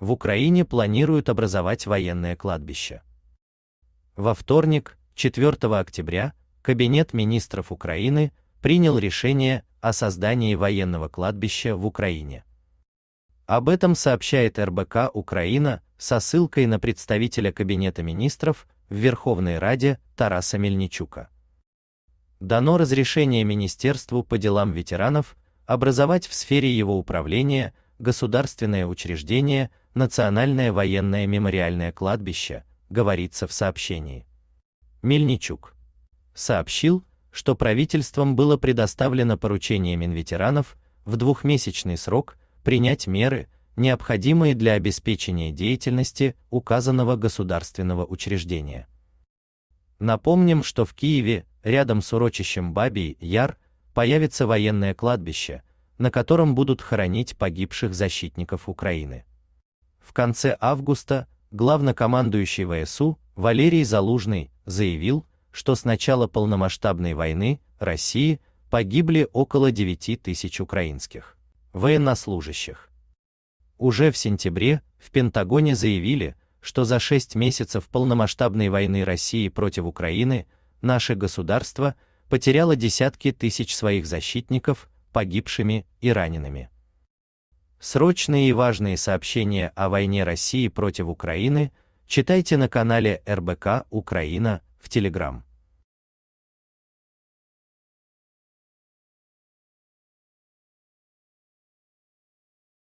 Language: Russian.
в Украине планируют образовать военное кладбище. Во вторник, 4 октября, Кабинет министров Украины принял решение о создании военного кладбища в Украине. Об этом сообщает РБК Украина со ссылкой на представителя Кабинета министров в Верховной Раде Тараса Мельничука. Дано разрешение Министерству по делам ветеранов образовать в сфере его управления государственное учреждение Национальное военное мемориальное кладбище, говорится в сообщении. Мельничук сообщил, что правительством было предоставлено поручение Минветеранов в двухмесячный срок принять меры, необходимые для обеспечения деятельности указанного государственного учреждения. Напомним, что в Киеве, рядом с урочищем Бабий Яр, появится военное кладбище, на котором будут хоронить погибших защитников Украины. В конце августа главнокомандующий ВСУ Валерий Залужный заявил, что с начала полномасштабной войны России погибли около 9 тысяч украинских военнослужащих. Уже в сентябре в Пентагоне заявили, что за 6 месяцев полномасштабной войны России против Украины наше государство потеряло десятки тысяч своих защитников погибшими и ранеными. Срочные и важные сообщения о войне России против Украины читайте на канале РБК Украина в Telegram.